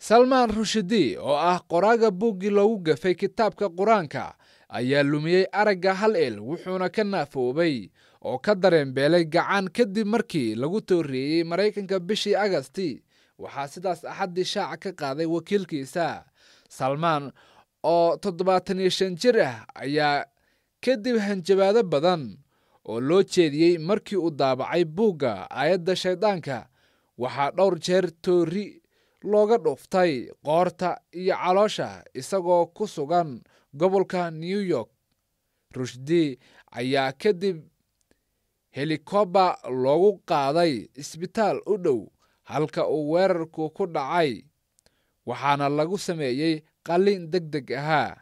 salmaan rushidi oo ah qoraaga buuggii loogu gafay kitaabka qur-aanka ayaa lumiyey aragga hal el wuxuuna ka naafoobay oo ka dareenbeelay gacaan kadib markii lagu toorreeyey maraykanka bishii agasti waxaa sidaas axaddii shaaca ka qaaday wakiilkiisa salmaan oo toddobaatan iyo shan jir ah ayaa kadib hanjabaado badan oo loo jeediyey markii uu daabacay buugga aayadda shayddaanka waxaa dhowr jeer toori looga dhuftay qoorta iyo caloosha isagoo ku sugan gobolka new york rushdi ayaa kadib helikoba loogu qaaday isbitaal u dhow halka uu weerarku ku dhacay waxaana lagu sameeyey qallin deg deg ahaa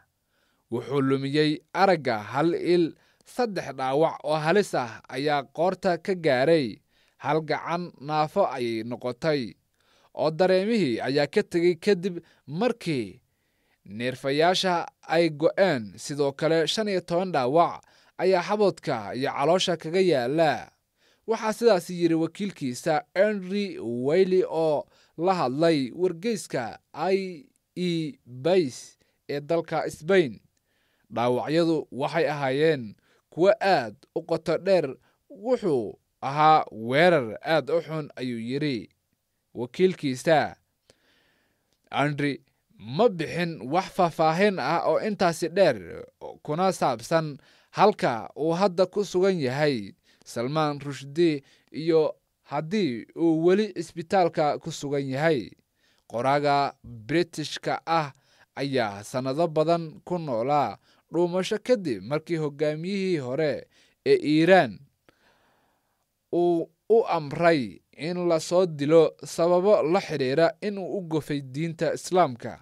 wuxuu lumiyey aragga hal il saddex dhaawac oo halis ah ayaa qoorta ka gaaray hal gacan naafo ayay noqotay oo dareemihii ayaa ka tegey kadib markii neerfayaasha ay go-een sidoo kale shan iyo toban dhaawac ayaa xaboodka iyo caloosha kaga yaala waxaa sidaasi yidhi wakiilkiisa henry weyli oo la hadlay wargeyska i e bays ee dalka sbain dhaawacyadu waxay ahaayeen kuwo aad u qoto dheer wuxuu ahaa weerar aad u xun ayuu yidhi wakiilkiisa andri ma bixin wax faahfaahin ah oo intaasi dheer kuna saabsan halka uu hadda ku sugan yahay salmaan rushdi iyo haddii uu weli isbitaalka ku sugan yahay qoraaga britishka ah ayaa sannado badan ku noolaa dhuumasho kadib markii hogaamiyihii hore ee iiraan uu u amray in lasoo dilo sababo la xiriira inuu u gofay diinta islaamka